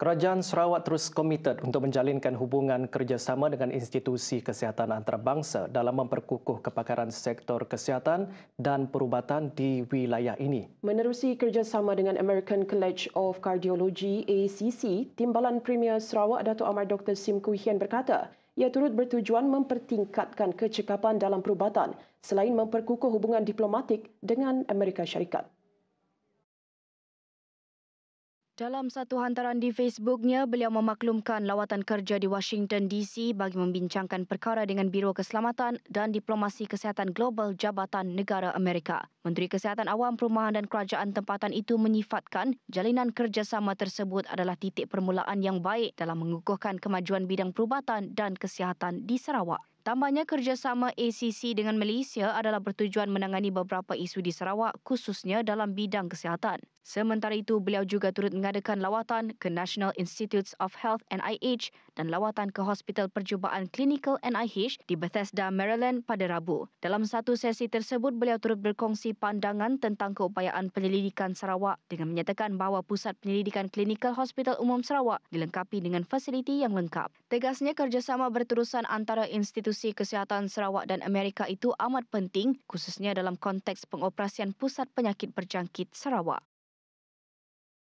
Kerajaan Sarawak terus komited untuk menjalinkan hubungan kerjasama dengan institusi kesihatan antarabangsa dalam memperkukuh kepakaran sektor kesihatan dan perubatan di wilayah ini. Menerusi kerjasama dengan American College of Cardiology ACC, Timbalan Premier Sarawak Datuk Amar Dr. Sim Kui Hian berkata, ia turut bertujuan mempertingkatkan kecekapan dalam perubatan selain memperkukuh hubungan diplomatik dengan Amerika Syarikat. Dalam satu hantaran di Facebooknya, beliau memaklumkan lawatan kerja di Washington DC bagi membincangkan perkara dengan Biro Keselamatan dan Diplomasi Kesihatan Global Jabatan Negara Amerika. Menteri Kesihatan Awam Perumahan dan Kerajaan Tempatan itu menyifatkan jalinan kerjasama tersebut adalah titik permulaan yang baik dalam mengukuhkan kemajuan bidang perubatan dan kesihatan di Sarawak. Tambahnya kerjasama ACC dengan Malaysia adalah bertujuan menangani beberapa isu di Sarawak khususnya dalam bidang kesihatan. Sementara itu, beliau juga turut mengadakan lawatan ke National Institutes of Health NIH dan lawatan ke Hospital Perjumpaan Klinikal NIH di Bethesda, Maryland pada Rabu. Dalam satu sesi tersebut, beliau turut berkongsi pandangan tentang keupayaan penyelidikan Sarawak dengan menyatakan bahawa Pusat Penyelidikan klinikal Hospital Umum Sarawak dilengkapi dengan fasiliti yang lengkap. Tegasnya, kerjasama berterusan antara institusi kesihatan Sarawak dan Amerika itu amat penting khususnya dalam konteks pengoperasian Pusat Penyakit Berjangkit Sarawak.